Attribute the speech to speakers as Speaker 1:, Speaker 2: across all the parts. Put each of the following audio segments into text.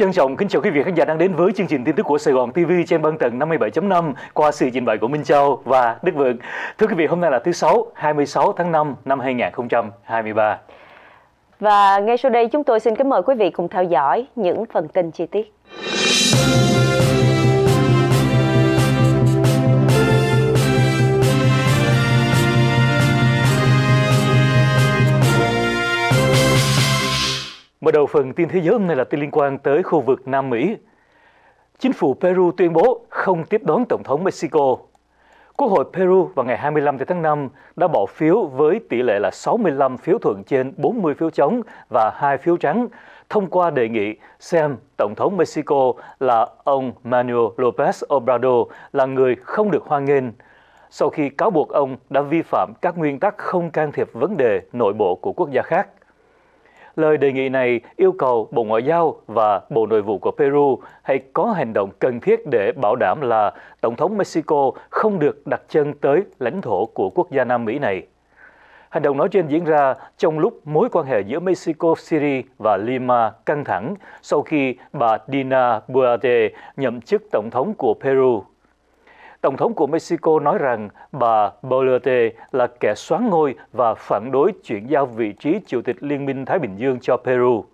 Speaker 1: Trân trọng kính chào quý vị khán giả đang đến với chương trình tin tức của Sài Gòn TV trên băng tầng 57.5 qua sự trình bày của Minh Châu và Đức Vượng. Thưa quý vị, hôm nay là thứ Sáu, 26 tháng 5 năm 2023.
Speaker 2: Và ngay sau đây chúng tôi xin kính mời quý vị cùng theo dõi những phần tin chi tiết.
Speaker 1: Mở đầu phần tin thế giới hôm nay là tin liên quan tới khu vực Nam Mỹ. Chính phủ Peru tuyên bố không tiếp đón Tổng thống Mexico. Quốc hội Peru vào ngày 25 tháng 5 đã bỏ phiếu với tỷ lệ là 65 phiếu thuận trên 40 phiếu chống và 2 phiếu trắng, thông qua đề nghị xem Tổng thống Mexico là ông Manuel López Obrador là người không được hoan nghênh, sau khi cáo buộc ông đã vi phạm các nguyên tắc không can thiệp vấn đề nội bộ của quốc gia khác. Lời đề nghị này yêu cầu Bộ Ngoại giao và Bộ Nội vụ của Peru hãy có hành động cần thiết để bảo đảm là Tổng thống Mexico không được đặt chân tới lãnh thổ của quốc gia Nam Mỹ này. Hành động nói trên diễn ra trong lúc mối quan hệ giữa Mexico City và Lima căng thẳng sau khi bà Dina Boluarte nhậm chức tổng thống của Peru Tổng thống của Mexico nói rằng bà Boluarte là kẻ xoán ngôi và phản đối chuyển giao vị trí Chủ tịch Liên minh Thái Bình Dương cho Peru.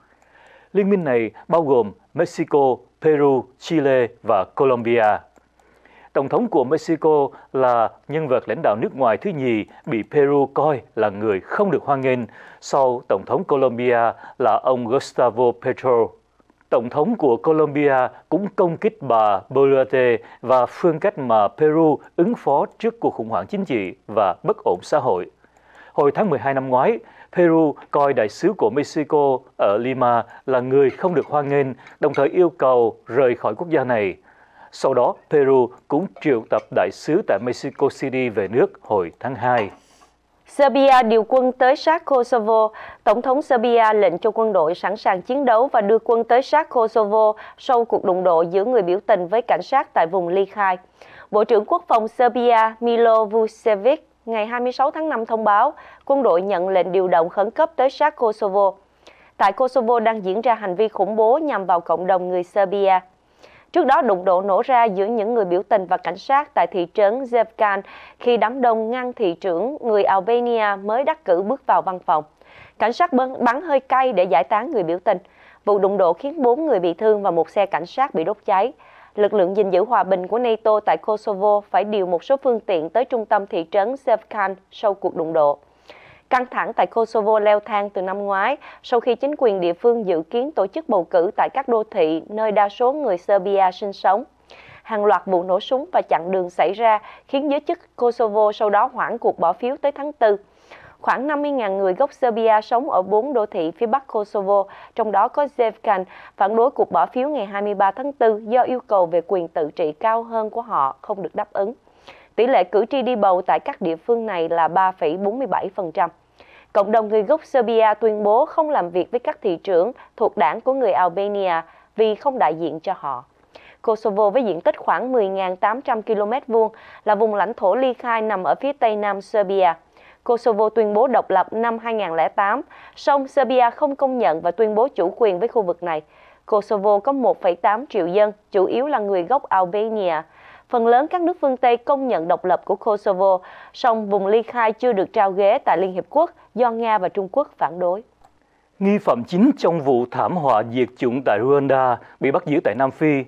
Speaker 1: Liên minh này bao gồm Mexico, Peru, Chile và Colombia. Tổng thống của Mexico là nhân vật lãnh đạo nước ngoài thứ nhì bị Peru coi là người không được hoan nghênh sau Tổng thống Colombia là ông Gustavo Petro. Tổng thống của Colombia cũng công kích bà Boluarte và phương cách mà Peru ứng phó trước cuộc khủng hoảng chính trị và bất ổn xã hội. Hồi tháng 12 năm ngoái, Peru coi đại sứ của Mexico ở Lima là người không được hoan nghênh, đồng thời yêu cầu rời khỏi quốc gia này. Sau đó, Peru cũng triệu tập đại sứ tại Mexico City về nước hồi tháng 2.
Speaker 2: Serbia điều quân tới sát Kosovo. Tổng thống Serbia lệnh cho quân đội sẵn sàng chiến đấu và đưa quân tới sát Kosovo sau cuộc đụng độ giữa người biểu tình với cảnh sát tại vùng ly khai. Bộ trưởng Quốc phòng Serbia Milo Vucevic ngày 26 tháng 5 thông báo quân đội nhận lệnh điều động khẩn cấp tới sát Kosovo. Tại Kosovo đang diễn ra hành vi khủng bố nhằm vào cộng đồng người Serbia. Trước đó, đụng độ nổ ra giữa những người biểu tình và cảnh sát tại thị trấn Zevkan khi đám đông ngăn thị trưởng người Albania mới đắc cử bước vào văn phòng. Cảnh sát bắn hơi cay để giải tán người biểu tình. Vụ đụng độ khiến 4 người bị thương và một xe cảnh sát bị đốt cháy. Lực lượng gìn giữ hòa bình của NATO tại Kosovo phải điều một số phương tiện tới trung tâm thị trấn Sevkan sau cuộc đụng độ. Căng thẳng tại Kosovo leo thang từ năm ngoái sau khi chính quyền địa phương dự kiến tổ chức bầu cử tại các đô thị nơi đa số người Serbia sinh sống. Hàng loạt vụ nổ súng và chặn đường xảy ra khiến giới chức Kosovo sau đó hoãn cuộc bỏ phiếu tới tháng 4. Khoảng 50.000 người gốc Serbia sống ở 4 đô thị phía bắc Kosovo, trong đó có Zevkan, phản đối cuộc bỏ phiếu ngày 23 tháng 4 do yêu cầu về quyền tự trị cao hơn của họ không được đáp ứng. Tỷ lệ cử tri đi bầu tại các địa phương này là 3,47%. Cộng đồng người gốc Serbia tuyên bố không làm việc với các thị trưởng thuộc đảng của người Albania vì không đại diện cho họ. Kosovo với diện tích khoảng 10.800 km vuông là vùng lãnh thổ ly khai nằm ở phía tây nam Serbia. Kosovo tuyên bố độc lập năm 2008, song Serbia không công nhận và tuyên bố chủ quyền với khu vực này. Kosovo có 1,8 triệu dân, chủ yếu là người gốc Albania, phần lớn các nước phương Tây công nhận độc lập của Kosovo, song vùng ly khai chưa được trao ghế tại Liên Hiệp Quốc do Nga và Trung Quốc phản đối.
Speaker 1: Nghi phạm chính trong vụ thảm họa diệt chủng tại Rwanda bị bắt giữ tại Nam Phi.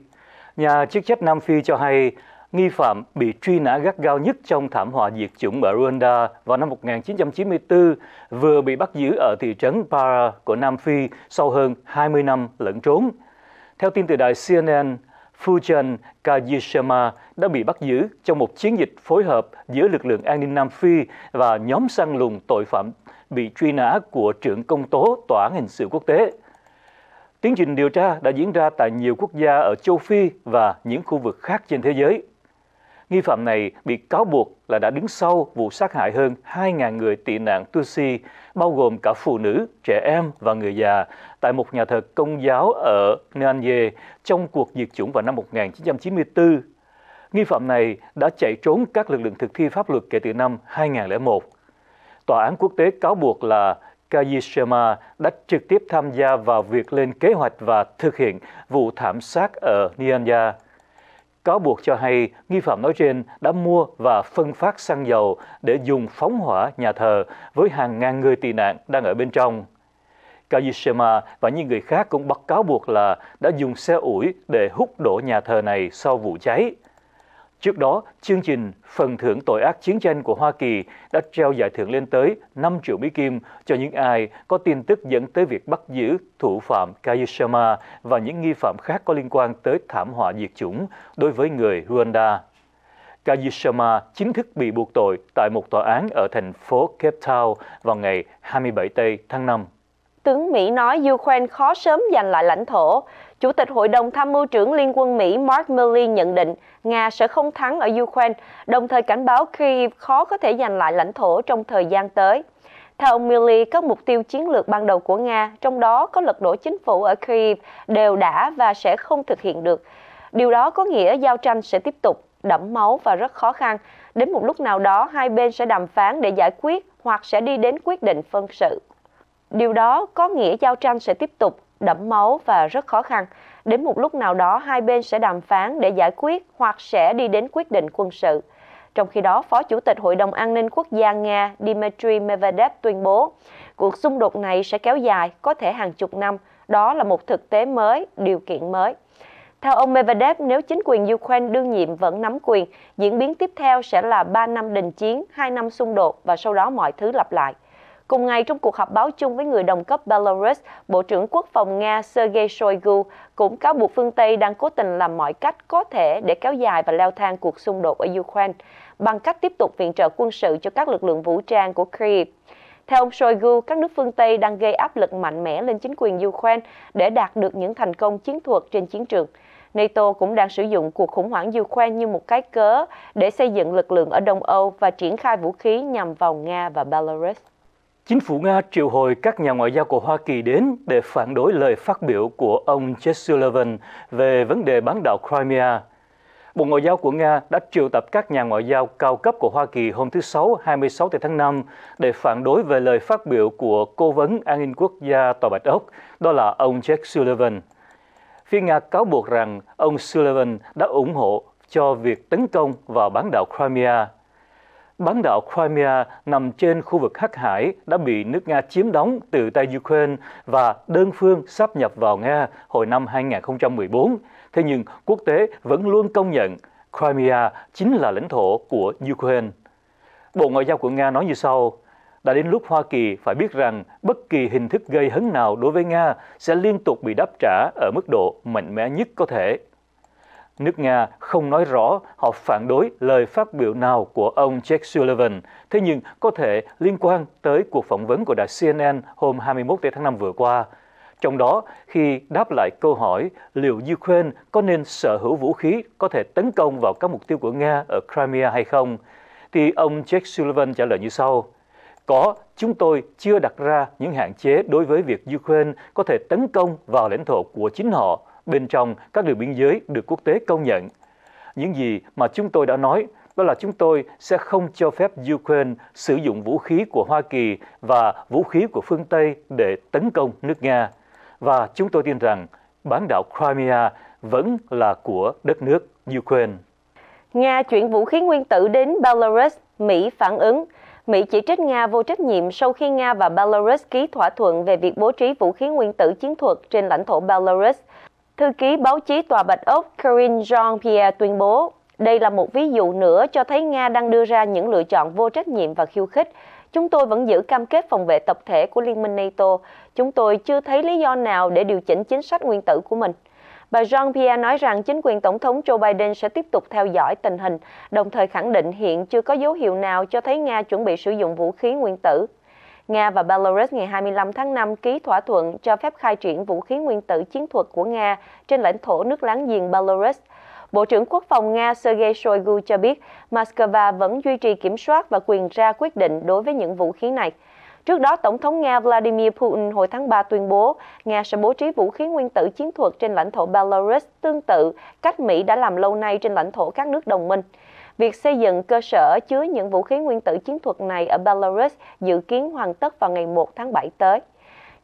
Speaker 1: Nhà chức trách Nam Phi cho hay nghi phạm bị truy nã gắt gao nhất trong thảm họa diệt chủng ở Rwanda vào năm 1994 vừa bị bắt giữ ở thị trấn Para của Nam Phi sau hơn 20 năm lẫn trốn. Theo tin từ đài CNN, Fujian Kajishima đã bị bắt giữ trong một chiến dịch phối hợp giữa lực lượng an ninh Nam Phi và nhóm săn lùng tội phạm bị truy nã của trưởng công tố Tòa án Hình sự Quốc tế. Tiến trình điều tra đã diễn ra tại nhiều quốc gia ở châu Phi và những khu vực khác trên thế giới. Nghi phạm này bị cáo buộc là đã đứng sau vụ sát hại hơn 2.000 người tị nạn Tutsi, bao gồm cả phụ nữ, trẻ em và người già, tại một nhà thờ công giáo ở Nianye trong cuộc diệt chủng vào năm 1994. Nghi phạm này đã chạy trốn các lực lượng thực thi pháp luật kể từ năm 2001. Tòa án quốc tế cáo buộc là Kaji đã trực tiếp tham gia vào việc lên kế hoạch và thực hiện vụ thảm sát ở Nianya cáo buộc cho hay nghi phạm nói trên đã mua và phân phát xăng dầu để dùng phóng hỏa nhà thờ với hàng ngàn người tị nạn đang ở bên trong. Kajishima và những người khác cũng bắt cáo buộc là đã dùng xe ủi để hút đổ nhà thờ này sau vụ cháy. Trước đó, chương trình Phần thưởng tội ác chiến tranh của Hoa Kỳ đã treo giải thưởng lên tới 5 triệu Mỹ Kim cho những ai có tin tức dẫn tới việc bắt giữ thủ phạm Kayushama và những nghi phạm khác có liên quan tới thảm họa diệt chủng đối với người Rwanda. Kayushama chính thức bị buộc tội tại một tòa án ở thành phố Cape Town vào ngày 27 Tây tháng 5.
Speaker 2: Tướng Mỹ nói Ukraine khó sớm giành lại lãnh thổ. Chủ tịch Hội đồng Tham mưu trưởng Liên quân Mỹ Mark Milley nhận định Nga sẽ không thắng ở Ukraine, đồng thời cảnh báo Kyiv khó có thể giành lại lãnh thổ trong thời gian tới. Theo ông Milley, các mục tiêu chiến lược ban đầu của Nga, trong đó có lật đổ chính phủ ở Kyiv, đều đã và sẽ không thực hiện được. Điều đó có nghĩa giao tranh sẽ tiếp tục, đẫm máu và rất khó khăn. Đến một lúc nào đó, hai bên sẽ đàm phán để giải quyết hoặc sẽ đi đến quyết định phân sự. Điều đó có nghĩa giao tranh sẽ tiếp tục, đẫm máu và rất khó khăn. Đến một lúc nào đó, hai bên sẽ đàm phán để giải quyết hoặc sẽ đi đến quyết định quân sự. Trong khi đó, Phó Chủ tịch Hội đồng An ninh Quốc gia Nga Dmitry Medvedev tuyên bố, cuộc xung đột này sẽ kéo dài, có thể hàng chục năm. Đó là một thực tế mới, điều kiện mới. Theo ông Medvedev, nếu chính quyền Ukraine đương nhiệm vẫn nắm quyền, diễn biến tiếp theo sẽ là 3 năm đình chiến, 2 năm xung đột và sau đó mọi thứ lặp lại. Cùng ngày, trong cuộc họp báo chung với người đồng cấp Belarus, Bộ trưởng Quốc phòng Nga Sergei Shoigu cũng cáo buộc phương Tây đang cố tình làm mọi cách có thể để kéo dài và leo thang cuộc xung đột ở Ukraine bằng cách tiếp tục viện trợ quân sự cho các lực lượng vũ trang của Kyiv. Theo ông Shoigu, các nước phương Tây đang gây áp lực mạnh mẽ lên chính quyền Ukraine để đạt được những thành công chiến thuật trên chiến trường. NATO cũng đang sử dụng cuộc khủng hoảng Ukraine như một cái cớ để xây dựng lực lượng ở Đông Âu và triển khai vũ khí nhằm vào Nga và Belarus.
Speaker 1: Chính phủ Nga triệu hồi các nhà ngoại giao của Hoa Kỳ đến để phản đối lời phát biểu của ông Jake Sullivan về vấn đề bán đảo Crimea. Bộ Ngoại giao của Nga đã triệu tập các nhà ngoại giao cao cấp của Hoa Kỳ hôm thứ Sáu 26 tháng 5 để phản đối về lời phát biểu của Cố vấn An ninh Quốc gia Tòa Bạch Ốc, đó là ông Jack Sullivan. Phía Nga cáo buộc rằng ông Sullivan đã ủng hộ cho việc tấn công vào bán đảo Crimea Bán đảo Crimea nằm trên khu vực Hắc Hải đã bị nước Nga chiếm đóng từ tay Ukraine và đơn phương sáp nhập vào Nga hồi năm 2014. Thế nhưng quốc tế vẫn luôn công nhận Crimea chính là lãnh thổ của Ukraine. Bộ Ngoại giao của Nga nói như sau, đã đến lúc Hoa Kỳ phải biết rằng bất kỳ hình thức gây hấn nào đối với Nga sẽ liên tục bị đáp trả ở mức độ mạnh mẽ nhất có thể. Nước Nga không nói rõ họ phản đối lời phát biểu nào của ông Jack Sullivan, thế nhưng có thể liên quan tới cuộc phỏng vấn của đài CNN hôm 21 tháng 5 vừa qua. Trong đó, khi đáp lại câu hỏi liệu Ukraine có nên sở hữu vũ khí có thể tấn công vào các mục tiêu của Nga ở Crimea hay không, thì ông Jack Sullivan trả lời như sau. Có, chúng tôi chưa đặt ra những hạn chế đối với việc Ukraine có thể tấn công vào lãnh thổ của chính họ bên trong các đường biên giới được quốc tế công nhận. Những gì mà chúng tôi đã nói đó là chúng tôi sẽ không cho phép Ukraine sử dụng vũ khí của Hoa Kỳ và vũ khí của phương Tây để tấn công nước Nga. Và chúng tôi tin rằng bán đảo Crimea vẫn là của đất nước Ukraine.
Speaker 2: Nga chuyển vũ khí nguyên tử đến Belarus, Mỹ phản ứng. Mỹ chỉ trích Nga vô trách nhiệm sau khi Nga và Belarus ký thỏa thuận về việc bố trí vũ khí nguyên tử chiến thuật trên lãnh thổ Belarus thư ký báo chí Tòa Bạch Ốc Corinne Jean-Pierre tuyên bố, đây là một ví dụ nữa cho thấy Nga đang đưa ra những lựa chọn vô trách nhiệm và khiêu khích. Chúng tôi vẫn giữ cam kết phòng vệ tập thể của Liên minh NATO. Chúng tôi chưa thấy lý do nào để điều chỉnh chính sách nguyên tử của mình. Bà Jean-Pierre nói rằng chính quyền Tổng thống Joe Biden sẽ tiếp tục theo dõi tình hình, đồng thời khẳng định hiện chưa có dấu hiệu nào cho thấy Nga chuẩn bị sử dụng vũ khí nguyên tử. Nga và Belarus ngày 25 tháng 5 ký thỏa thuận cho phép khai triển vũ khí nguyên tử chiến thuật của Nga trên lãnh thổ nước láng giềng Belarus. Bộ trưởng Quốc phòng Nga Sergei Shoigu cho biết Moscow vẫn duy trì kiểm soát và quyền ra quyết định đối với những vũ khí này. Trước đó, Tổng thống Nga Vladimir Putin hồi tháng 3 tuyên bố Nga sẽ bố trí vũ khí nguyên tử chiến thuật trên lãnh thổ Belarus tương tự cách Mỹ đã làm lâu nay trên lãnh thổ các nước đồng minh việc xây dựng cơ sở chứa những vũ khí nguyên tử chiến thuật này ở Belarus dự kiến hoàn tất vào ngày 1 tháng 7 tới.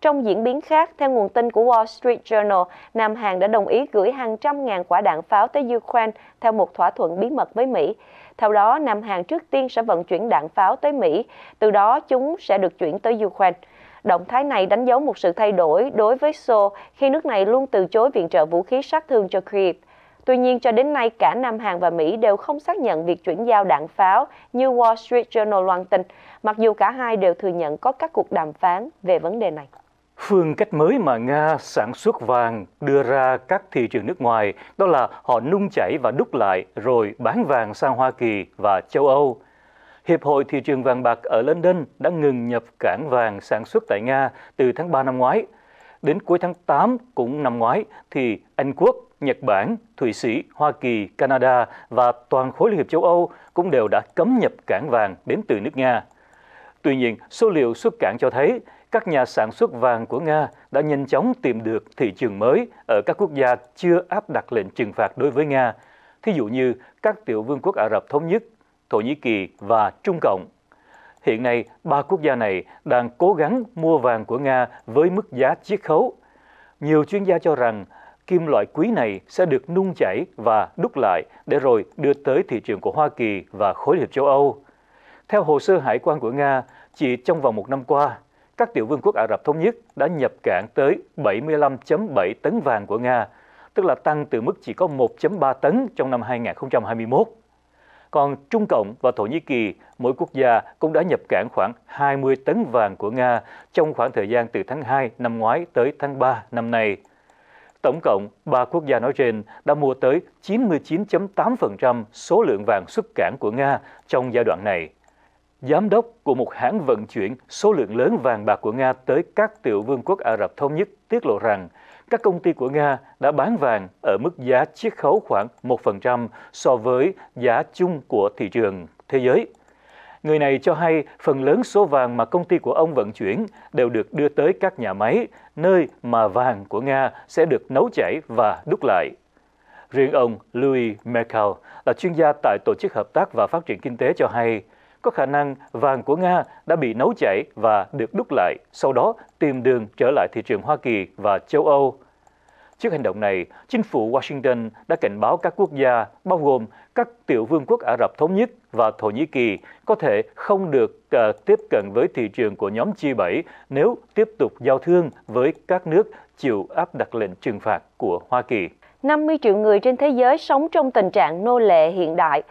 Speaker 2: Trong diễn biến khác, theo nguồn tin của Wall Street Journal, Nam Hàn đã đồng ý gửi hàng trăm ngàn quả đạn pháo tới Ukraine theo một thỏa thuận bí mật với Mỹ. Theo đó, Nam Hàn trước tiên sẽ vận chuyển đạn pháo tới Mỹ, từ đó chúng sẽ được chuyển tới Ukraine. Động thái này đánh dấu một sự thay đổi đối với Seoul khi nước này luôn từ chối viện trợ vũ khí sát thương cho Kiev. Tuy nhiên, cho đến nay, cả Nam Hàn và Mỹ đều không xác nhận việc chuyển giao đạn pháo như Wall Street Journal loan tin, mặc dù cả hai đều thừa nhận có các cuộc đàm phán về vấn đề này.
Speaker 1: Phương cách mới mà Nga sản xuất vàng đưa ra các thị trường nước ngoài đó là họ nung chảy và đúc lại rồi bán vàng sang Hoa Kỳ và châu Âu. Hiệp hội thị trường vàng bạc ở London đã ngừng nhập cảng vàng sản xuất tại Nga từ tháng 3 năm ngoái. Đến cuối tháng 8 cũng năm ngoái thì Anh Quốc Nhật Bản, Thụy Sĩ, Hoa Kỳ, Canada và toàn khối Liên hiệp châu Âu cũng đều đã cấm nhập cảng vàng đến từ nước Nga. Tuy nhiên, số liệu xuất cảng cho thấy các nhà sản xuất vàng của Nga đã nhanh chóng tìm được thị trường mới ở các quốc gia chưa áp đặt lệnh trừng phạt đối với Nga, thí dụ như các tiểu vương quốc Ả Rập Thống Nhất, Thổ Nhĩ Kỳ và Trung Cộng. Hiện nay, ba quốc gia này đang cố gắng mua vàng của Nga với mức giá chiết khấu. Nhiều chuyên gia cho rằng kim loại quý này sẽ được nung chảy và đúc lại để rồi đưa tới thị trường của Hoa Kỳ và khối hiệp châu Âu. Theo hồ sơ hải quan của Nga, chỉ trong vòng một năm qua, các tiểu vương quốc Ả Rập Thống Nhất đã nhập cảng tới 75.7 tấn vàng của Nga, tức là tăng từ mức chỉ có 1.3 tấn trong năm 2021. Còn Trung Cộng và Thổ Nhĩ Kỳ, mỗi quốc gia cũng đã nhập cảng khoảng 20 tấn vàng của Nga trong khoảng thời gian từ tháng 2 năm ngoái tới tháng 3 năm nay. Tổng cộng, ba quốc gia nói trên đã mua tới 99.8% số lượng vàng xuất cảng của Nga trong giai đoạn này. Giám đốc của một hãng vận chuyển số lượng lớn vàng bạc của Nga tới các tiểu vương quốc Ả Rập Thống Nhất tiết lộ rằng các công ty của Nga đã bán vàng ở mức giá chiết khấu khoảng 1% so với giá chung của thị trường thế giới. Người này cho hay phần lớn số vàng mà công ty của ông vận chuyển đều được đưa tới các nhà máy, nơi mà vàng của Nga sẽ được nấu chảy và đúc lại. Riêng ông Louis Merkel là chuyên gia tại Tổ chức Hợp tác và Phát triển Kinh tế cho hay, có khả năng vàng của Nga đã bị nấu chảy và được đúc lại, sau đó tìm đường trở lại thị trường Hoa Kỳ và châu Âu. Trước hành động này, chính phủ Washington đã cảnh báo các quốc gia, bao gồm các tiểu vương quốc Ả Rập Thống Nhất và Thổ Nhĩ Kỳ, có thể không được uh, tiếp cận với thị trường của nhóm G7 nếu tiếp tục giao thương với các nước chịu áp đặt lệnh trừng phạt của Hoa Kỳ.
Speaker 2: 50 triệu người trên thế giới sống trong tình trạng nô lệ hiện đại.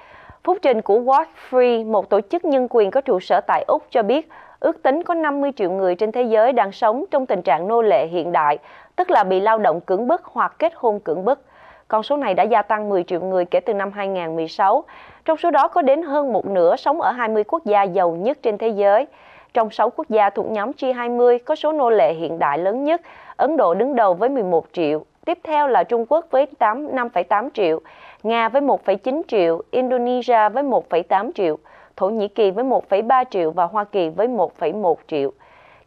Speaker 2: Phúc trình của Watch Free, một tổ chức nhân quyền có trụ sở tại Úc cho biết, ước tính có 50 triệu người trên thế giới đang sống trong tình trạng nô lệ hiện đại, tức là bị lao động cưỡng bức hoặc kết hôn cưỡng bức. Con số này đã gia tăng 10 triệu người kể từ năm 2016. Trong số đó có đến hơn một nửa sống ở 20 quốc gia giàu nhất trên thế giới. Trong 6 quốc gia thuộc nhóm G20 có số nô lệ hiện đại lớn nhất, Ấn Độ đứng đầu với 11 triệu, tiếp theo là Trung Quốc với 8, 5,8 triệu, Nga với 1,9 triệu, Indonesia với 1,8 triệu. Thổ Nhĩ Kỳ với 1,3 triệu và Hoa Kỳ với 1,1 triệu.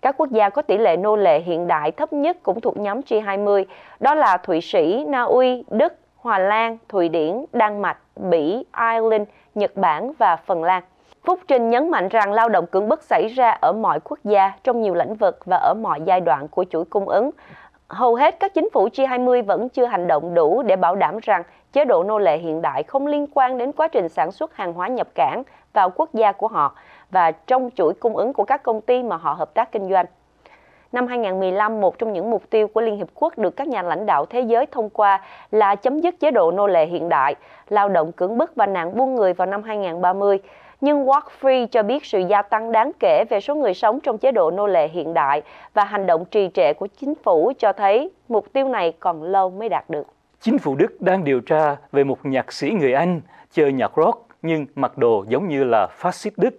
Speaker 2: Các quốc gia có tỷ lệ nô lệ hiện đại thấp nhất cũng thuộc nhóm G20, đó là Thụy Sĩ, Na Uy, Đức, Hòa Lan, Thụy Điển, Đan Mạch, Bỉ, Ireland, Nhật Bản và Phần Lan. Phúc Trinh nhấn mạnh rằng lao động cưỡng bức xảy ra ở mọi quốc gia, trong nhiều lĩnh vực và ở mọi giai đoạn của chuỗi cung ứng. Hầu hết các chính phủ G20 vẫn chưa hành động đủ để bảo đảm rằng chế độ nô lệ hiện đại không liên quan đến quá trình sản xuất hàng hóa nhập cảng vào quốc gia của họ và trong chuỗi cung ứng của các công ty mà họ hợp tác kinh doanh. Năm 2015, một trong những mục tiêu của Liên Hiệp Quốc được các nhà lãnh đạo thế giới thông qua là chấm dứt chế độ nô lệ hiện đại, lao động cưỡng bức và nạn buôn người vào năm 2030. Nhưng Walk Free cho biết sự gia tăng đáng kể về số người sống trong chế độ nô lệ hiện đại và hành động trì trệ của chính phủ cho thấy mục tiêu này còn lâu mới đạt được. Chính
Speaker 1: phủ Đức đang điều tra về một nhạc sĩ người Anh chơi nhạc rock nhưng mặc đồ giống như là phát xít Đức.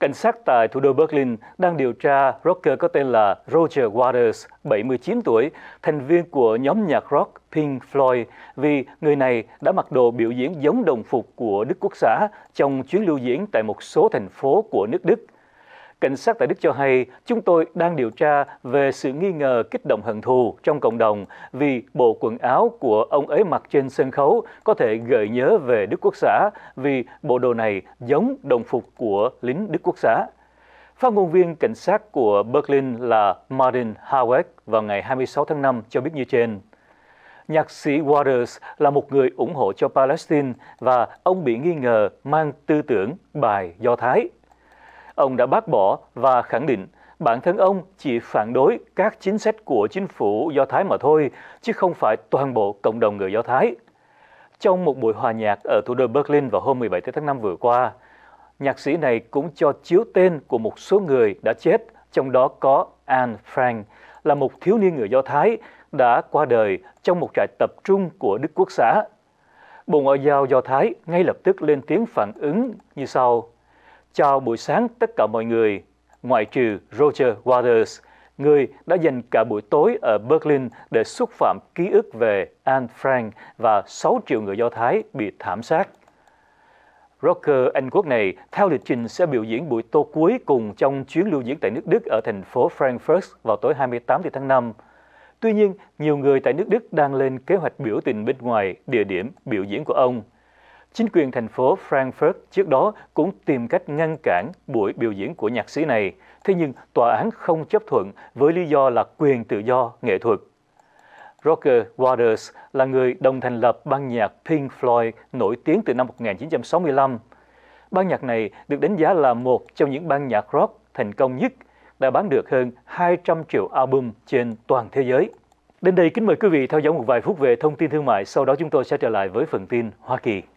Speaker 1: Cảnh sát tại thủ đô Berlin đang điều tra rocker có tên là Roger Waters, 79 tuổi, thành viên của nhóm nhạc rock Pink Floyd, vì người này đã mặc đồ biểu diễn giống đồng phục của Đức Quốc xã trong chuyến lưu diễn tại một số thành phố của nước Đức cảnh sát tại Đức cho hay chúng tôi đang điều tra về sự nghi ngờ kích động hận thù trong cộng đồng vì bộ quần áo của ông ấy mặc trên sân khấu có thể gợi nhớ về Đức Quốc xã vì bộ đồ này giống đồng phục của lính Đức Quốc xã. Phát ngôn viên cảnh sát của Berlin là Martin Haweck vào ngày 26 tháng 5 cho biết như trên. Nhạc sĩ Waters là một người ủng hộ cho Palestine và ông bị nghi ngờ mang tư tưởng bài Do Thái ông đã bác bỏ và khẳng định bản thân ông chỉ phản đối các chính sách của chính phủ Do Thái mà thôi, chứ không phải toàn bộ cộng đồng người Do Thái. Trong một buổi hòa nhạc ở thủ đô Berlin vào hôm 17 tháng 5 vừa qua, nhạc sĩ này cũng cho chiếu tên của một số người đã chết, trong đó có Anne Frank, là một thiếu niên người Do Thái đã qua đời trong một trại tập trung của Đức Quốc xã. Bộ Ngoại giao Do Thái ngay lập tức lên tiếng phản ứng như sau chào buổi sáng tất cả mọi người, ngoại trừ Roger Waters, người đã dành cả buổi tối ở Berlin để xúc phạm ký ức về Anne Frank và 6 triệu người Do Thái bị thảm sát. Rocker Anh Quốc này theo lịch trình sẽ biểu diễn buổi tô cuối cùng trong chuyến lưu diễn tại nước Đức ở thành phố Frankfurt vào tối 28 tháng 5. Tuy nhiên, nhiều người tại nước Đức đang lên kế hoạch biểu tình bên ngoài địa điểm biểu diễn của ông – Chính quyền thành phố Frankfurt trước đó cũng tìm cách ngăn cản buổi biểu diễn của nhạc sĩ này, thế nhưng tòa án không chấp thuận với lý do là quyền tự do nghệ thuật. Roger Waters là người đồng thành lập ban nhạc Pink Floyd nổi tiếng từ năm 1965. Ban nhạc này được đánh giá là một trong những ban nhạc rock thành công nhất, đã bán được hơn 200 triệu album trên toàn thế giới. Đến đây kính mời quý vị theo dõi một vài phút về thông tin thương mại, sau đó chúng tôi sẽ trở lại với phần tin Hoa Kỳ.